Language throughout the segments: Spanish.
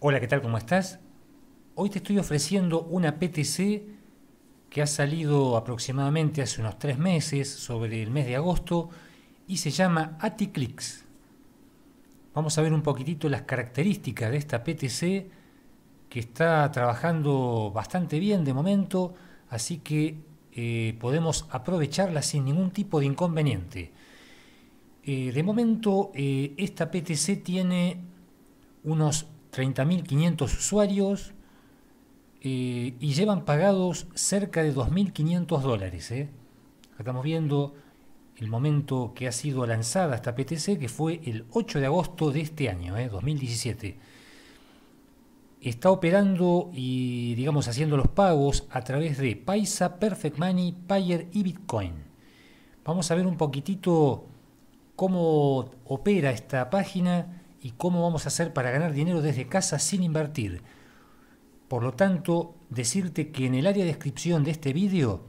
Hola, ¿qué tal? ¿Cómo estás? Hoy te estoy ofreciendo una PTC que ha salido aproximadamente hace unos tres meses, sobre el mes de agosto, y se llama Aticlix. Vamos a ver un poquitito las características de esta PTC que está trabajando bastante bien de momento, así que eh, podemos aprovecharla sin ningún tipo de inconveniente. Eh, de momento, eh, esta PTC tiene unos 30.500 usuarios eh, y llevan pagados cerca de 2.500 dólares. ¿eh? Estamos viendo el momento que ha sido lanzada esta PTC, que fue el 8 de agosto de este año, 2017. ¿eh? Está operando y, digamos, haciendo los pagos a través de Paisa, Perfect Money, Payer y Bitcoin. Vamos a ver un poquitito cómo opera esta página y cómo vamos a hacer para ganar dinero desde casa sin invertir. Por lo tanto, decirte que en el área de descripción de este vídeo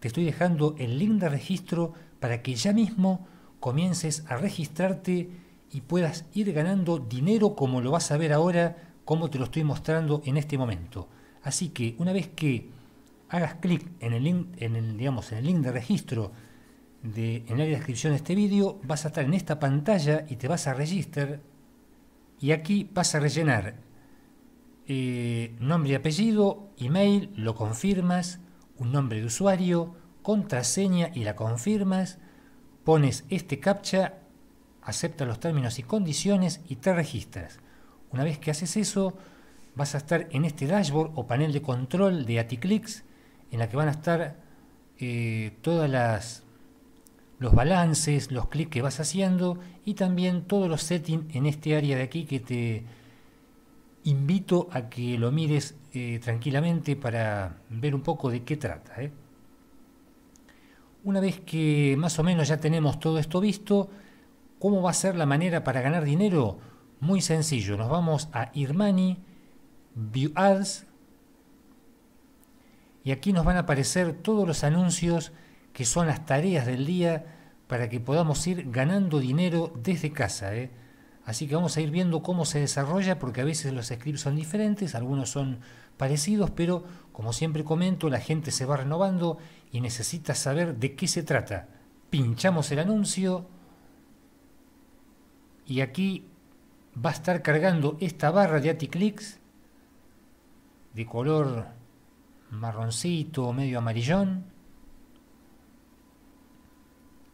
te estoy dejando el link de registro para que ya mismo comiences a registrarte y puedas ir ganando dinero como lo vas a ver ahora, como te lo estoy mostrando en este momento. Así que una vez que hagas clic en el link, en el, digamos, en el link de registro de, en el área de descripción de este vídeo, vas a estar en esta pantalla y te vas a register y aquí vas a rellenar eh, nombre y apellido, email, lo confirmas, un nombre de usuario, contraseña y la confirmas, pones este captcha, acepta los términos y condiciones y te registras. Una vez que haces eso, vas a estar en este dashboard o panel de control de AtiClicks, en la que van a estar eh, todas las los balances, los clics que vas haciendo y también todos los settings en este área de aquí que te invito a que lo mires eh, tranquilamente para ver un poco de qué trata. ¿eh? Una vez que más o menos ya tenemos todo esto visto, ¿cómo va a ser la manera para ganar dinero? Muy sencillo, nos vamos a Irmani, View Ads, y aquí nos van a aparecer todos los anuncios que son las tareas del día para que podamos ir ganando dinero desde casa. ¿eh? Así que vamos a ir viendo cómo se desarrolla, porque a veces los scripts son diferentes, algunos son parecidos, pero como siempre comento, la gente se va renovando y necesita saber de qué se trata. Pinchamos el anuncio y aquí va a estar cargando esta barra de AtiClicks de color marroncito, o medio amarillón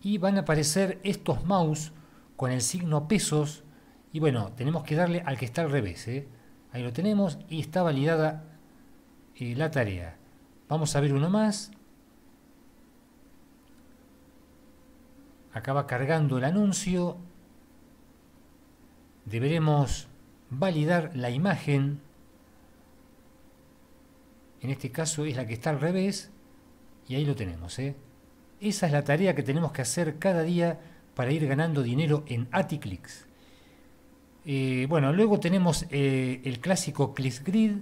y van a aparecer estos mouse con el signo pesos y bueno, tenemos que darle al que está al revés. ¿eh? Ahí lo tenemos y está validada eh, la tarea. Vamos a ver uno más. acaba cargando el anuncio. Deberemos validar la imagen. En este caso es la que está al revés. Y ahí lo tenemos. ¿eh? Esa es la tarea que tenemos que hacer cada día para ir ganando dinero en Aticlicks. Eh, bueno, luego tenemos eh, el clásico grid,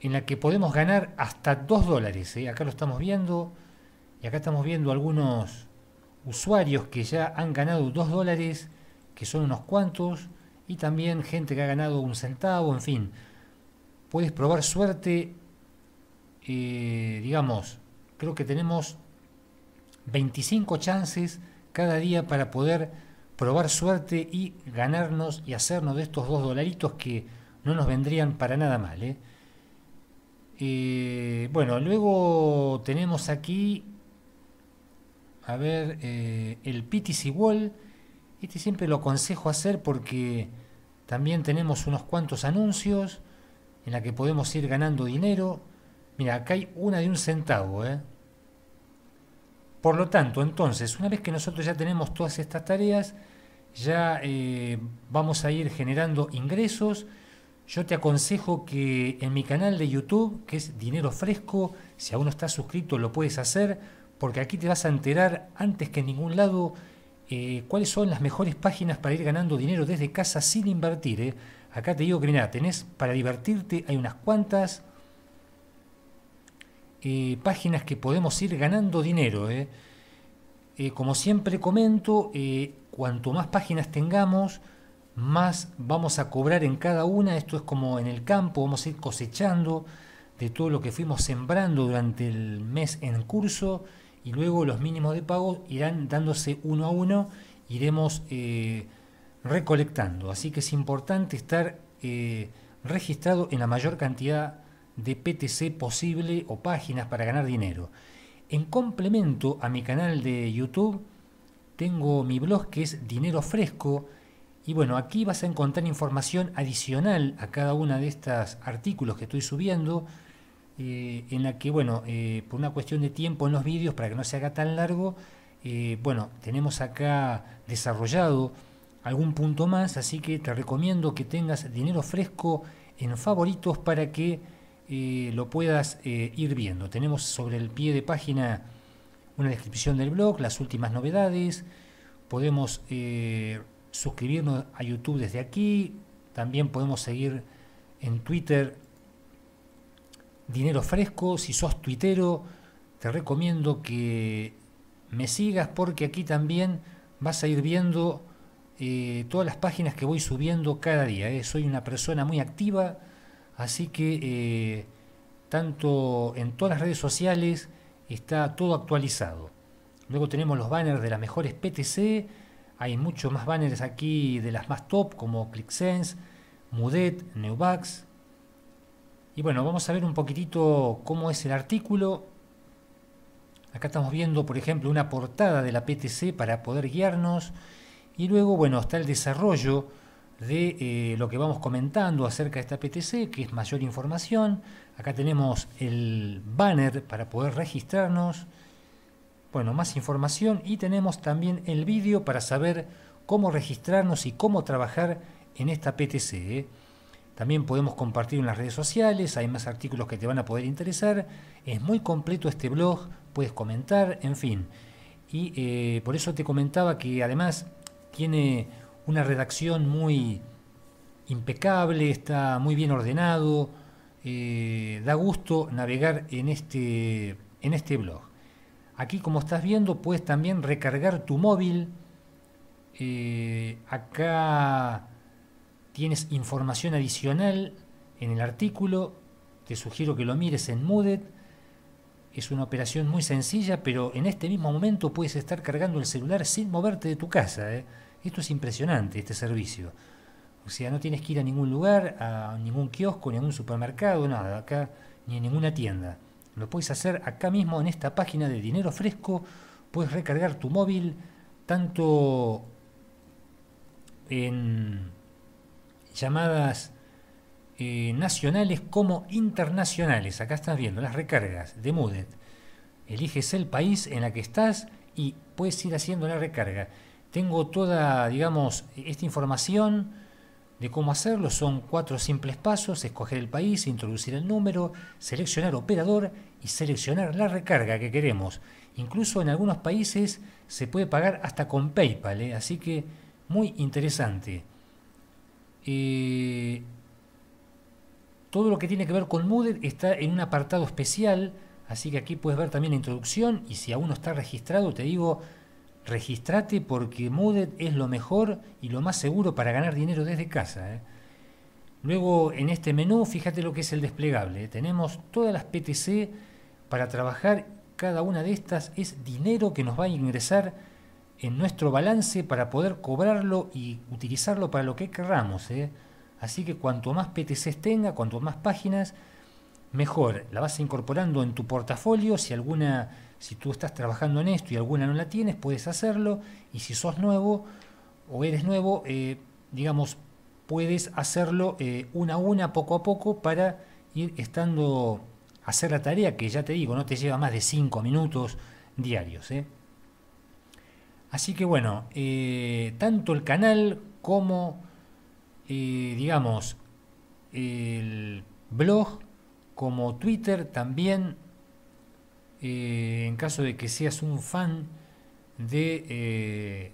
en la que podemos ganar hasta 2 dólares. Eh. Acá lo estamos viendo, y acá estamos viendo algunos usuarios que ya han ganado 2 dólares, que son unos cuantos, y también gente que ha ganado un centavo, en fin. Puedes probar suerte, digamos, creo que tenemos 25 chances cada día para poder probar suerte y ganarnos y hacernos de estos dos dolaritos que no nos vendrían para nada mal. ¿eh? Eh, bueno, luego tenemos aquí, a ver, eh, el PTC Wall. Este siempre lo aconsejo hacer porque también tenemos unos cuantos anuncios en la que podemos ir ganando dinero Mira, acá hay una de un centavo, ¿eh? Por lo tanto, entonces, una vez que nosotros ya tenemos todas estas tareas, ya eh, vamos a ir generando ingresos. Yo te aconsejo que en mi canal de YouTube, que es Dinero Fresco, si aún no estás suscrito lo puedes hacer, porque aquí te vas a enterar antes que en ningún lado eh, cuáles son las mejores páginas para ir ganando dinero desde casa sin invertir. ¿eh? Acá te digo que nada, tenés para divertirte, hay unas cuantas, eh, páginas que podemos ir ganando dinero. ¿eh? Eh, como siempre comento, cuanto más páginas tengamos, más vamos a cobrar en cada una. Esto es como en el campo, vamos a ir cosechando de todo lo que fuimos sembrando durante el mes en curso y luego los mínimos de pago irán dándose uno a uno, iremos recolectando. Así que es importante estar registrado en la mayor cantidad de PTC posible o páginas para ganar dinero. En complemento a mi canal de YouTube, tengo mi blog que es Dinero Fresco. Y bueno, aquí vas a encontrar información adicional a cada una de estos artículos que estoy subiendo. Eh, en la que, bueno, eh, por una cuestión de tiempo en los vídeos, para que no se haga tan largo, eh, bueno, tenemos acá desarrollado algún punto más, así que te recomiendo que tengas dinero fresco en favoritos para que lo puedas eh, ir viendo. Tenemos sobre el pie de página una descripción del blog, las últimas novedades, podemos eh, suscribirnos a YouTube desde aquí, también podemos seguir en Twitter Dinero Fresco, si sos tuitero, te recomiendo que me sigas porque aquí también vas a ir viendo eh, todas las páginas que voy subiendo cada día. Soy una persona muy activa, Así que eh, tanto en todas las redes sociales está todo actualizado. Luego tenemos los banners de las mejores PTC. Hay muchos más banners aquí de las más top como ClickSense, Mudet, Neubax. Y bueno, vamos a ver un poquitito cómo es el artículo. Acá estamos viendo, por ejemplo, una portada de la PTC para poder guiarnos. Y luego, bueno, está el desarrollo de eh, lo que vamos comentando acerca de esta PTC, que es mayor información. Acá tenemos el banner para poder registrarnos. Bueno, más información y tenemos también el vídeo para saber cómo registrarnos y cómo trabajar en esta PTC. ¿eh? También podemos compartir en las redes sociales, hay más artículos que te van a poder interesar. Es muy completo este blog, puedes comentar, en fin. Y eh, por eso te comentaba que además tiene una redacción muy impecable, está muy bien ordenado, eh, da gusto navegar en este, en este blog. Aquí, como estás viendo, puedes también recargar tu móvil. Eh, acá tienes información adicional en el artículo. Te sugiero que lo mires en Moodle. Es una operación muy sencilla, pero en este mismo momento puedes estar cargando el celular sin moverte de tu casa. ¿eh? Esto es impresionante, este servicio. O sea, no tienes que ir a ningún lugar, a ningún kiosco, ni a ningún supermercado, nada, acá, ni a ninguna tienda. Lo puedes hacer acá mismo en esta página de dinero fresco. Puedes recargar tu móvil tanto en llamadas eh, nacionales como internacionales. Acá estás viendo las recargas de MUDET. Eliges el país en la que estás y puedes ir haciendo la recarga. Tengo toda, digamos, esta información de cómo hacerlo. Son cuatro simples pasos. Escoger el país, introducir el número, seleccionar operador y seleccionar la recarga que queremos. Incluso en algunos países se puede pagar hasta con PayPal. ¿eh? Así que muy interesante. Eh, todo lo que tiene que ver con Moodle está en un apartado especial. Así que aquí puedes ver también la introducción y si aún no está registrado, te digo, registrate porque Moodle es lo mejor y lo más seguro para ganar dinero desde casa. ¿eh? Luego en este menú, fíjate lo que es el desplegable. ¿eh? Tenemos todas las PTC para trabajar. Cada una de estas es dinero que nos va a ingresar en nuestro balance para poder cobrarlo y utilizarlo para lo que queramos. ¿eh? Así que cuanto más PTCs tenga, cuanto más páginas, mejor. La vas incorporando en tu portafolio. Si alguna si tú estás trabajando en esto y alguna no la tienes, puedes hacerlo. Y si sos nuevo o eres nuevo, eh, digamos, puedes hacerlo eh, una a una, poco a poco, para ir estando, hacer la tarea que ya te digo, no te lleva más de 5 minutos diarios. ¿eh? Así que bueno, tanto el canal como, digamos, el blog como Twitter también eh, en caso de que seas un fan de eh,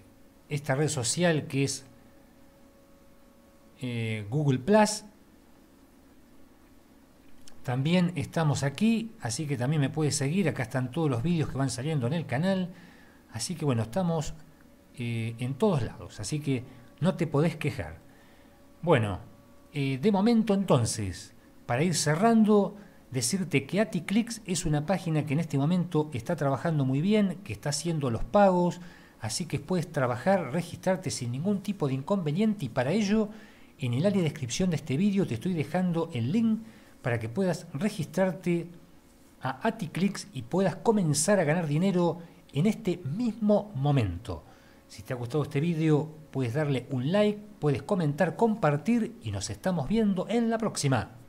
esta red social que es eh, Google Plus. También estamos aquí, así que también me puedes seguir. Acá están todos los vídeos que van saliendo en el canal. Así que bueno, estamos en todos lados, así que no te podés quejar. Bueno, de momento entonces, para ir cerrando, decirte que AtiClicks es una página que en este momento está trabajando muy bien, que está haciendo los pagos, así que puedes trabajar, registrarte sin ningún tipo de inconveniente y para ello en el área de descripción de este vídeo te estoy dejando el link para que puedas registrarte a AtiClicks y puedas comenzar a ganar dinero en este mismo momento. Si te ha gustado este vídeo puedes darle un like, puedes comentar, compartir y nos estamos viendo en la próxima.